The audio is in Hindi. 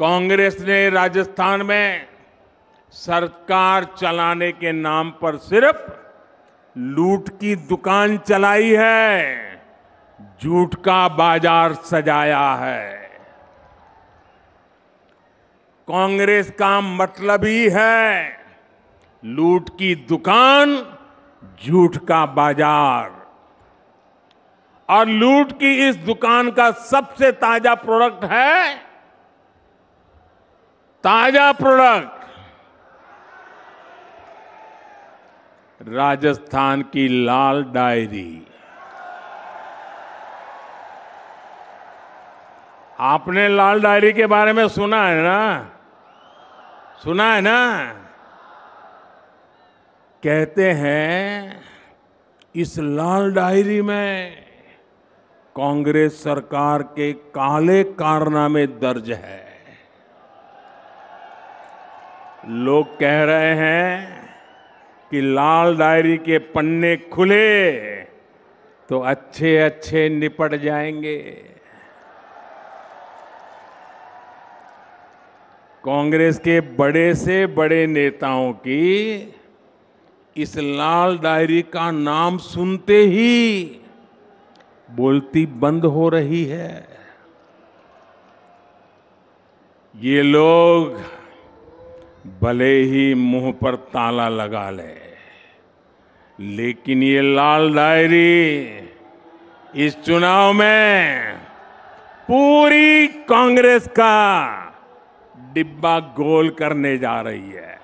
कांग्रेस ने राजस्थान में सरकार चलाने के नाम पर सिर्फ लूट की दुकान चलाई है झूठ का बाजार सजाया है कांग्रेस का मतलब ही है लूट की दुकान झूठ का बाजार और लूट की इस दुकान का सबसे ताजा प्रोडक्ट है ताजा प्रोडक्ट राजस्थान की लाल डायरी आपने लाल डायरी के बारे में सुना है ना सुना है ना कहते हैं इस लाल डायरी में कांग्रेस सरकार के काले कारनामे दर्ज है लोग कह रहे हैं कि लाल डायरी के पन्ने खुले तो अच्छे अच्छे निपट जाएंगे कांग्रेस के बड़े से बड़े नेताओं की इस लाल डायरी का नाम सुनते ही बोलती बंद हो रही है ये लोग भले ही मुंह पर ताला लगा ले लेकिन ये लाल डायरी इस चुनाव में पूरी कांग्रेस का डिब्बा गोल करने जा रही है